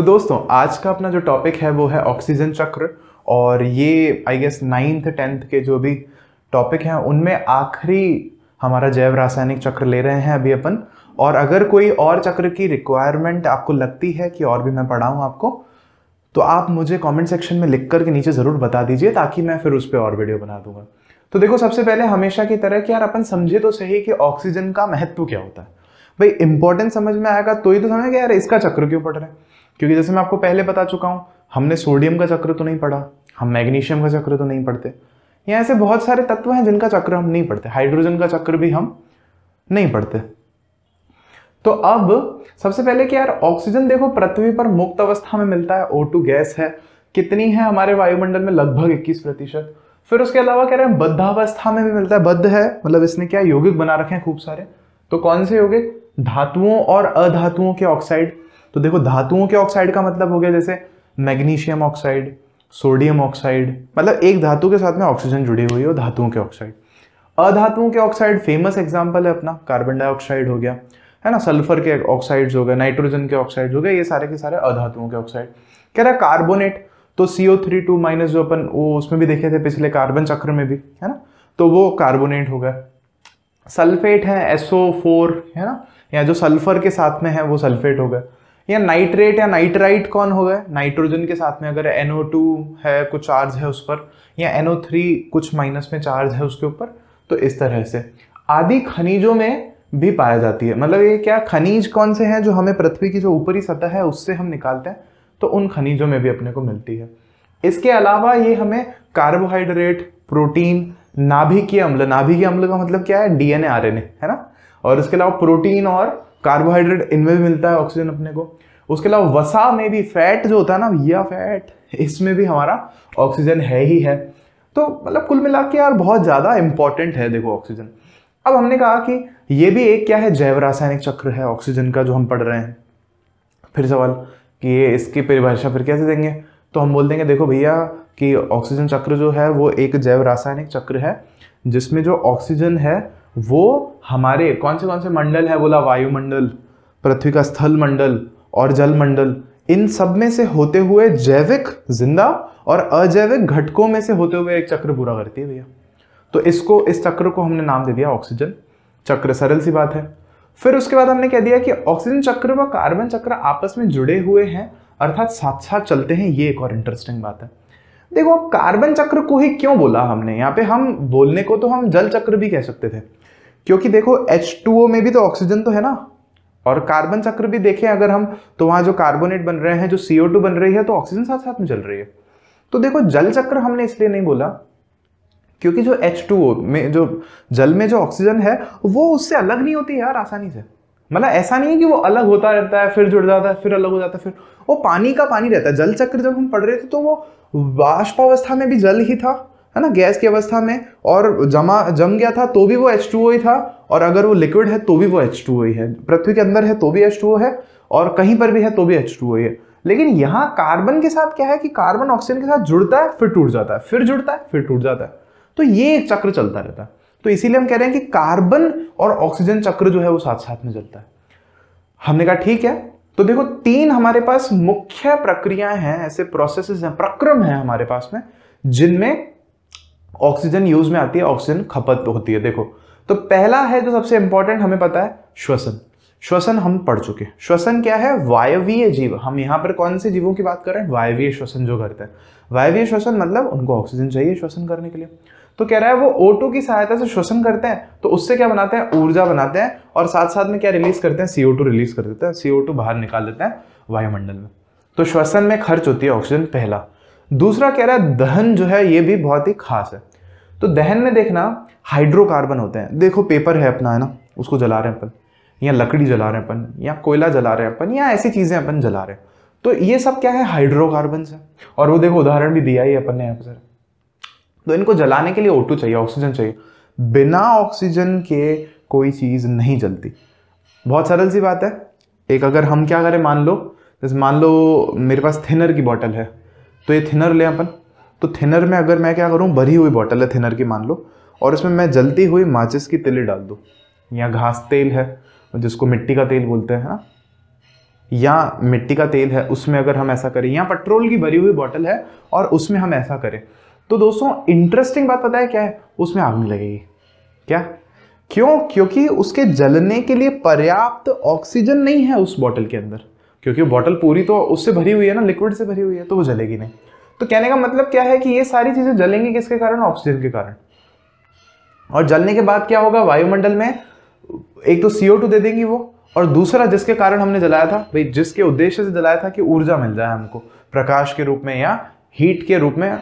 तो दोस्तों आज का अपना जो टॉपिक है वो है ऑक्सीजन चक्र और ये आई गेस नाइन्थ टेंथ के जो भी टॉपिक हैं उनमें आखिरी हमारा जैव रासायनिक चक्र ले रहे हैं अभी अपन और अगर कोई और चक्र की रिक्वायरमेंट आपको लगती है कि और भी मैं पढ़ाऊँ आपको तो आप मुझे कमेंट सेक्शन में लिख करके नीचे ज़रूर बता दीजिए ताकि मैं फिर उस पर और वीडियो बना दूंगा तो देखो सबसे पहले हमेशा की तरह कि यार अपन समझे तो सही कि ऑक्सीजन का महत्व क्या होता है भाई इंपॉर्टेंट समझ में आएगा तो ही तो समझ यार इसका चक्र क्यों पढ़ रहे हैं क्योंकि जैसे मैं आपको पहले बता चुका हूँ हमने सोडियम का चक्र तो नहीं पढ़ा हम मैग्नीशियम का चक्र तो नहीं पढ़ते या ऐसे बहुत सारे तत्व हैं जिनका चक्र हम नहीं पढ़ते हाइड्रोजन का चक्र भी हम नहीं पढ़ते तो अब सबसे पहले कि यार ऑक्सीजन देखो पृथ्वी पर मुक्त अवस्था में मिलता है ओ गैस है कितनी है हमारे वायुमंडल में लगभग 21 प्रतिशत फिर उसके अलावा कह रहे हैं बद्धावस्था में भी मिलता है बद्ध है मतलब इसने क्या यौगिक बना रखे हैं खूब सारे तो कौन से योगिक धातुओं और अधातुओं के ऑक्साइड तो देखो धातुओं के ऑक्साइड का मतलब हो गया जैसे मैग्नीशियम ऑक्साइड सोडियम ऑक्साइड मतलब एक धातु के साथ में ऑक्सीजन जुड़ी हुई हो धातुओं के ऑक्साइड अधातुओं के ऑक्साइड फेमस एग्जाम्पल है अपना कार्बन डाइऑक्साइड हो गया है ना सल्फर के ऑक्साइड्स हो गए नाइट्रोजन के ऑक्साइड्स हो गए ये सारे के सारे अधातुओं के ऑक्साइड कह रहा कार्बोनेट तो CO32- थ्री टू माइनस जो अपन वो उसमें भी देखे थे पिछले कार्बन चक्र में भी है ना तो वो कार्बोनेट हो गया सल्फेट है एसओ फोर है ना या जो सल्फर के साथ में है वो सल्फेट हो गया या नाइट्रेट या नाइट्राइट कौन होगा नाइट्रोजन के साथ में अगर एनओ टू है कुछ चार्ज है उस पर या एनओ थ्री कुछ माइनस में चार्ज है उसके ऊपर तो इस तरह से आदि खनिजों में भी पाया जाती है मतलब ये क्या खनिज कौन से हैं जो हमें पृथ्वी की जो ऊपरी सतह है उससे हम निकालते हैं तो उन खनिजों में भी अपने को मिलती है इसके अलावा ये हमें कार्बोहाइड्रेट प्रोटीन नाभिकीय अम्ल नाभिकीय अम्ल का मतलब क्या है डीएनए आरएनए है ना और इसके अलावा प्रोटीन और कार्बोहाइड्रेट इनमें भी मिलता है ऑक्सीजन अपने को उसके अलावा वसा में भी फैट जो होता है ना भैया फैट इसमें भी हमारा ऑक्सीजन है ही है तो मतलब कुल मिला के यार बहुत ज़्यादा इंपॉर्टेंट है देखो ऑक्सीजन अब हमने कहा कि ये भी एक क्या है जैव रासायनिक चक्र है ऑक्सीजन का जो हम पढ़ रहे हैं फिर सवाल कि ये इसकी परिभाषा फिर कैसे देंगे तो हम बोल देंगे देखो भैया कि ऑक्सीजन चक्र जो है वो एक जैव रासायनिक चक्र है जिसमें जो ऑक्सीजन है वो हमारे कौन से कौन से मंडल है बोला वायुमंडल पृथ्वी का स्थल मंडल और जल मंडल इन सब में से होते हुए जैविक जिंदा और अजैविक घटकों में से होते हुए एक चक्र पूरा करती है भैया तो इसको इस चक्र को हमने नाम दे दिया ऑक्सीजन चक्र सरल सी बात है फिर उसके बाद हमने कह दिया कि ऑक्सीजन चक्र व कार्बन चक्र आपस में जुड़े हुए हैं अर्थात साथ साथ चलते हैं ये एक और इंटरेस्टिंग बात है देखो अब कार्बन चक्र को ही क्यों बोला हमने यहाँ पे हम बोलने को तो हम जल चक्र भी कह सकते थे क्योंकि देखो एच में भी तो ऑक्सीजन तो है ना और कार्बन चक्र भी देखें अगर हम तो वहाँ जो कार्बोनेट बन रहे हैं जो सी बन रही है तो ऑक्सीजन साथ साथ में चल रही है तो देखो जल चक्र हमने इसलिए नहीं बोला क्योंकि जो H2O में जो जल में जो ऑक्सीजन है वो उससे अलग नहीं होती यार आसानी से मतलब ऐसा नहीं है कि वो अलग होता रहता है फिर जुड़ जाता है फिर अलग हो जाता है फिर वो पानी का पानी रहता है जल चक्र जब हम पढ़ रहे थे तो वो वाष्पावस्था में भी जल ही था है ना गैस की अवस्था में और जमा जम गया था तो भी वो एच ही था और अगर वो लिक्विड है तो भी वो एच ही है पृथ्वी के अंदर है तो भी एच टू है और कहीं पर भी है तो भी एच ही है लेकिन यहाँ कार्बन के साथ क्या है कि कार्बन ऑक्सीजन के साथ जुड़ता है फिर टूट जाता है फिर जुड़ता है फिर टूट जाता है तो ये एक चक्र चलता रहता है तो इसीलिए हम कह रहे हैं कि कार्बन और ऑक्सीजन चक्र जो है वो साथ साथ में चलता है हमने कहा ठीक है तो देखो तीन हमारे पास मुख्य प्रक्रियाएं हैं ऐसे प्रोसेसेस हैं प्रक्रम है हमारे पास में जिनमें ऑक्सीजन यूज में आती है ऑक्सीजन खपत होती है देखो तो पहला है जो सबसे इंपॉर्टेंट हमें पता है श्वसन श्वसन हम पढ़ चुके हैं श्वसन क्या है वायवीय जीव हम यहाँ पर कौन से जीवों की बात कर रहे हैं वायवीय श्वसन जो करते हैं वायवीय श्वसन मतलब उनको ऑक्सीजन चाहिए श्वसन करने के लिए तो कह रहा है वो ओटो की सहायता से श्वसन करते हैं तो उससे क्या बनाते हैं ऊर्जा बनाते हैं और साथ साथ में क्या रिलीज करते हैं सीओ रिलीज कर देते हैं सीओ बाहर निकाल देते हैं वायुमंडल में तो श्वसन में खर्च होती है ऑक्सीजन पहला दूसरा कह रहा है दहन जो है ये भी बहुत ही खास है तो दहन में देखना हाइड्रोकार्बन होते हैं देखो पेपर है अपना है ना उसको जला रहे हैं अपन या लकड़ी जला रहे हैं अपन या कोयला जला रहे हैं अपन या ऐसी चीज़ें अपन जला रहे हैं तो ये सब क्या है हाइड्रोकार्बन है और वो देखो उदाहरण भी दिया ही अपन ने यहाँ पर तो इनको जलाने के लिए ओटू चाहिए ऑक्सीजन चाहिए बिना ऑक्सीजन के कोई चीज़ नहीं जलती बहुत सरल सी बात है एक अगर हम क्या करें मान लो जैसे मान लो मेरे पास थिनर की बॉटल है तो ये थिनर लें अपन तो थिनर में अगर मैं क्या करूँ भरी हुई बॉटल है थिनर की मान लो और इसमें मैं जलती हुई माचिस की तिली डाल दूँ या घास तेल है जिसको मिट्टी का तेल बोलते हैं ना या मिट्टी का तेल है उसमें अगर हम ऐसा करें या पेट्रोल की भरी हुई बॉटल है और उसमें हम ऐसा करें तो दोस्तों इंटरेस्टिंग बात पता है क्या है उसमें आग नहीं लगेगी क्या क्यों क्योंकि उसके जलने के लिए पर्याप्त ऑक्सीजन नहीं है उस बॉटल के अंदर क्योंकि बॉटल पूरी तो उससे भरी हुई है ना लिक्विड से भरी हुई है तो वो जलेगी नहीं तो कहने का मतलब क्या है कि ये सारी चीज़ें जलेंगी किसके कारण ऑक्सीजन के कारण और जलने के बाद क्या होगा वायुमंडल में एक तो सी दे देंगी वो और दूसरा जिसके कारण हमने जलाया था भाई जिसके उद्देश्य से जलाया था कि ऊर्जा मिल जाए हमको प्रकाश के रूप में या हीट के रूप में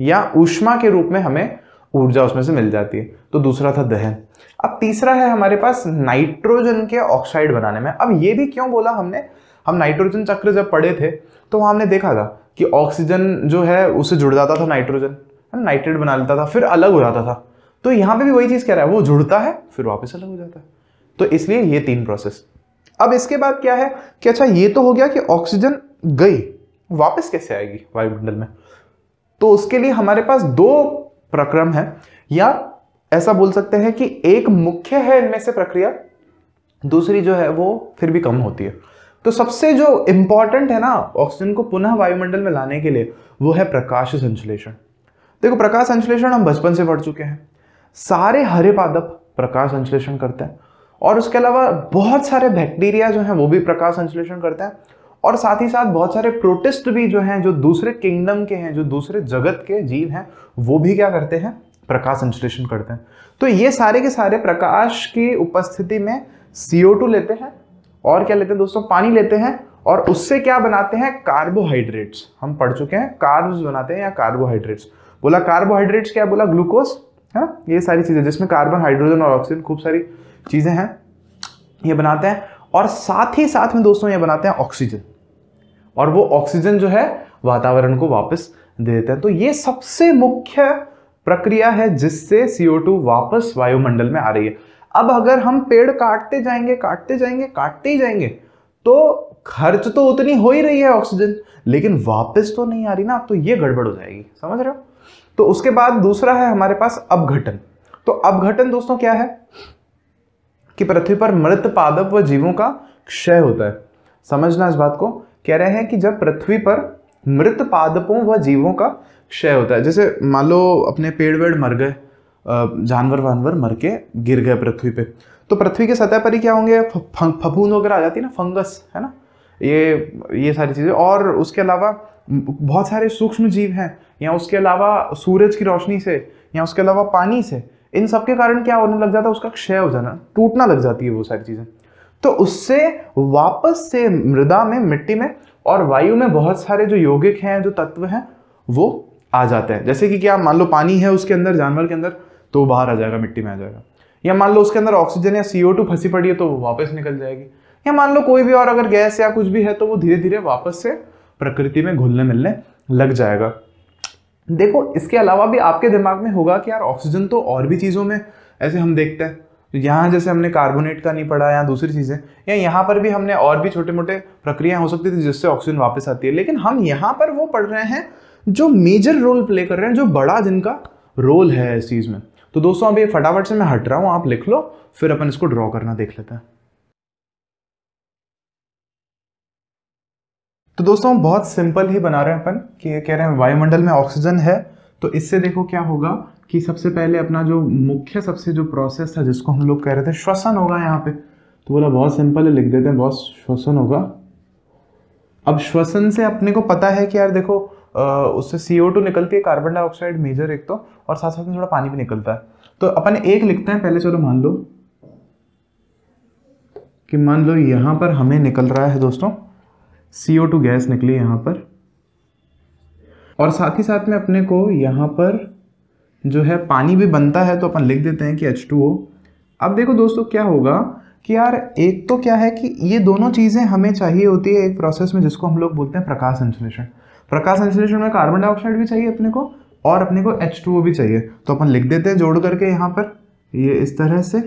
या ऊष्मा के रूप में हमें ऊर्जा उसमें से मिल जाती है तो दूसरा था दहन अब तीसरा है हमारे पास नाइट्रोजन के ऑक्साइड बनाने में अब ये भी क्यों बोला हमने हम नाइट्रोजन चक्र जब पढ़े थे तो वहाँ हमने देखा था कि ऑक्सीजन जो है उससे जुड़ जाता था नाइट्रोजन है नाइट्रेट बना लेता था फिर अलग हो जाता था तो यहाँ पे भी वही चीज़ कह रहा है वो जुड़ता है फिर वापस अलग हो जाता है तो इसलिए ये तीन प्रोसेस अब इसके बाद क्या है कि अच्छा ये तो हो गया कि ऑक्सीजन गई वापस कैसे आएगी वायुमंडल में तो उसके लिए हमारे पास दो प्रक्रम है या ऐसा बोल सकते हैं कि एक मुख्य है इनमें से प्रक्रिया दूसरी जो है वो फिर भी कम होती है तो सबसे जो इम्पॉर्टेंट है ना ऑक्सीजन को पुनः वायुमंडल में लाने के लिए वो है प्रकाश संश्लेषण देखो प्रकाश संश्लेषण हम बचपन से पढ़ चुके हैं सारे हरे पादप प्रकाश संश्लेषण करते हैं और उसके अलावा बहुत सारे बैक्टीरिया जो हैं वो भी प्रकाश संश्लेषण करते हैं और साथ ही साथ बहुत सारे प्रोटिस्ट भी जो हैं जो दूसरे किंगडम के हैं जो दूसरे जगत के जीव हैं वो भी क्या करते हैं प्रकाश संश्लेषण करते हैं तो ये सारे के सारे प्रकाश की उपस्थिति में सीओ लेते हैं और क्या लेते हैं दोस्तों पानी लेते हैं और उससे क्या बनाते हैं कार्बोहाइड्रेट्स हम पढ़ चुके हैं कार्ब्स बनाते हैं या कार्बोहाइड्रेट्स बोला कार्बोहाइड्रेट्स क्या बोला ग्लूकोज है हाँ, ये सारी चीज़ें जिसमें कार्बन हाइड्रोजन और ऑक्सीजन खूब सारी चीज़ें हैं ये बनाते हैं और साथ ही साथ में दोस्तों ये बनाते हैं ऑक्सीजन और वो ऑक्सीजन जो है वातावरण को वापस दे देते हैं तो ये सबसे मुख्य प्रक्रिया है जिससे CO2 वापस वायुमंडल में आ रही है अब अगर हम पेड़ काटते जाएंगे काटते जाएंगे काटते ही जाएंगे तो खर्च तो उतनी हो ही रही है ऑक्सीजन लेकिन वापस तो नहीं आ रही ना तो ये गड़बड़ हो जाएगी समझ रहे हो तो उसके बाद दूसरा है हमारे पास अपघटन तो अपघटन दोस्तों क्या है कि पृथ्वी पर मृत पादप व जीवों का क्षय होता है समझना इस बात को कह रहे हैं कि जब पृथ्वी पर मृत पादपों व जीवों का क्षय होता है जैसे मान लो अपने पेड़ वेड़ मर गए जानवर वानवर मर के गिर गए पृथ्वी पे तो पृथ्वी के सतह पर ही क्या होंगे फफूंद वगैरह आ जाती है ना फंगस है ना ये ये सारी चीज़ें और उसके अलावा बहुत सारे सूक्ष्म जीव हैं या उसके अलावा सूरज की रोशनी से या उसके अलावा पानी से इन सब के कारण क्या होने लग जाता है उसका क्षय हो जाना टूटना लग जाती है वो सारी चीज़ें तो उससे वापस से मृदा में मिट्टी में और वायु में बहुत सारे जो यौगिक हैं जो तत्व हैं वो आ जाते हैं जैसे कि क्या मान लो पानी है उसके अंदर जानवर के अंदर तो वो बाहर आ जाएगा मिट्टी में आ जाएगा या मान लो उसके अंदर ऑक्सीजन या सी फंसी पड़ी है तो वो वापस निकल जाएगी या मान लो कोई भी और अगर गैस या कुछ भी है तो वो धीरे धीरे वापस से प्रकृति में घुलने मिलने लग जाएगा देखो इसके अलावा भी आपके दिमाग में होगा कि यार ऑक्सीजन तो और भी चीज़ों में ऐसे हम देखते हैं यहाँ जैसे हमने कार्बोनेट का नहीं पढ़ा या दूसरी चीज़ें या यहाँ पर भी हमने और भी छोटे मोटे प्रक्रिया हो सकती थी जिससे ऑक्सीजन वापस आती है लेकिन हम यहाँ पर वो पढ़ रहे हैं जो मेजर रोल प्ले कर रहे हैं जो बड़ा जिनका रोल है इस चीज़ में तो दोस्तों अब ये फटाफट से मैं हट रहा हूं आप लिख लो फिर अपन इसको ड्रॉ करना देख लेते हैं तो दोस्तों हम बहुत सिंपल ही बना रहे हैं अपन कि कह रहे हैं वायुमंडल में ऑक्सीजन है तो इससे देखो क्या होगा कि सबसे पहले अपना जो मुख्य सबसे जो प्रोसेस था जिसको हम लोग कह रहे थे श्वसन होगा यहाँ पे तो बोला बहुत सिंपल है लिख देते हैं बहुत श्वसन होगा अब श्वसन से अपने को पता है कि यार देखो उससे सी निकलती है कार्बन डाइऑक्साइड मेजर एक तो और साथ साथ में थोड़ा पानी भी निकलता है तो अपन एक लिखते हैं पहले चलो मान लो कि मान लो यहाँ पर हमें निकल रहा है दोस्तों सी गैस निकली यहाँ पर और साथ ही साथ में अपने को यहाँ पर जो है पानी भी बनता है तो अपन लिख देते हैं कि एच अब देखो दोस्तों क्या होगा कि यार एक तो क्या है कि ये दोनों चीज़ें हमें चाहिए होती है एक प्रोसेस में जिसको हम लोग बोलते हैं प्रकाश संश्लेषण प्रकाश संश्लेषण में कार्बन डाइऑक्साइड भी चाहिए अपने को और अपने को एच टू ओ भी चाहिए तो अपन लिख देते हैं जोड़ करके यहाँ पर ये इस तरह से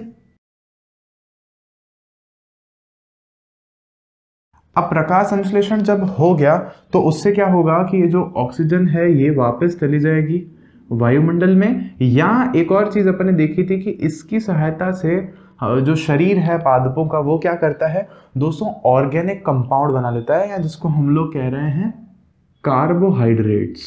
अब प्रकाश संश्लेषण जब हो गया तो उससे क्या होगा कि ये जो ऑक्सीजन है ये वापस चली जाएगी वायुमंडल में या एक और चीज़ अपन ने देखी थी कि इसकी सहायता से जो शरीर है पादपों का वो क्या करता है दोस्तों ऑर्गेनिक कंपाउंड बना लेता है या जिसको हम लोग कह रहे हैं कार्बोहाइड्रेट्स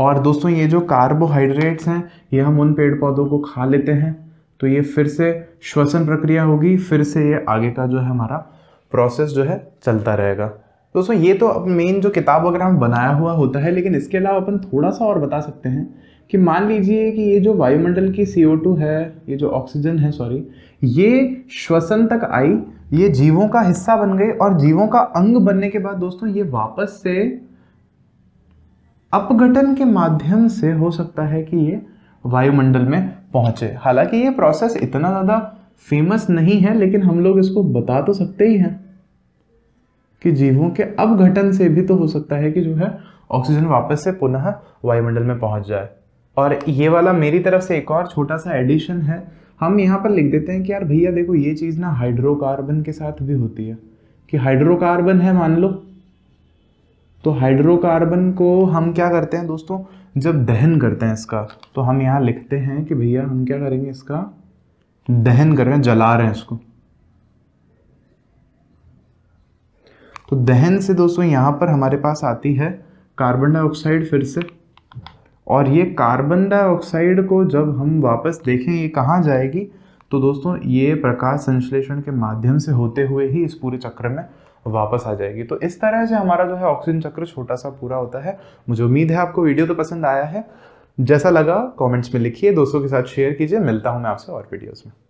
और दोस्तों ये जो कार्बोहाइड्रेट्स हैं ये हम उन पेड़ पौधों को खा लेते हैं तो ये फिर से श्वसन प्रक्रिया होगी फिर से ये आगे का जो है हमारा प्रोसेस जो है चलता रहेगा दोस्तों ये तो अब मेन जो किताब वगैरह हम बनाया हुआ होता है लेकिन इसके अलावा अपन थोड़ा सा और बता सकते हैं कि मान लीजिए कि ये जो वायुमंडल की CO2 है ये जो ऑक्सीजन है सॉरी ये श्वसन तक आई ये जीवों का हिस्सा बन गई और जीवों का अंग बनने के बाद दोस्तों ये वापस से अपघटन के माध्यम से हो सकता है कि ये वायुमंडल में पहुंचे हालांकि ये प्रोसेस इतना ज़्यादा फेमस नहीं है लेकिन हम लोग इसको बता तो सकते ही हैं कि जीवों के अपघटन से भी तो हो सकता है कि जो है ऑक्सीजन वापस से पुनः वायुमंडल में पहुंच जाए और ये वाला मेरी तरफ से एक और छोटा सा एडिशन है हम यहाँ पर लिख देते हैं कि यार भैया देखो ये चीज़ ना हाइड्रोकार्बन के साथ भी होती है कि हाइड्रोकार्बन है मान लो तो हाइड्रोकार्बन को हम क्या करते हैं दोस्तों जब दहन करते हैं इसका तो हम यहाँ लिखते हैं कि भैया हम क्या करेंगे इसका दहन कर रहे हैं जला रहे हैं इसको तो दहन से दोस्तों यहाँ पर हमारे पास आती है कार्बन डाइऑक्साइड फिर से और ये कार्बन डाइऑक्साइड को जब हम वापस देखें ये कहाँ जाएगी तो दोस्तों ये प्रकाश संश्लेषण के माध्यम से होते हुए ही इस पूरे चक्र में वापस आ जाएगी तो इस तरह से हमारा जो है ऑक्सीजन चक्र छोटा सा पूरा होता है मुझे उम्मीद है आपको वीडियो तो पसंद आया है जैसा लगा कमेंट्स में लिखिए दोस्तों के साथ शेयर कीजिए मिलता हूँ मैं आपसे और वीडियोज़ में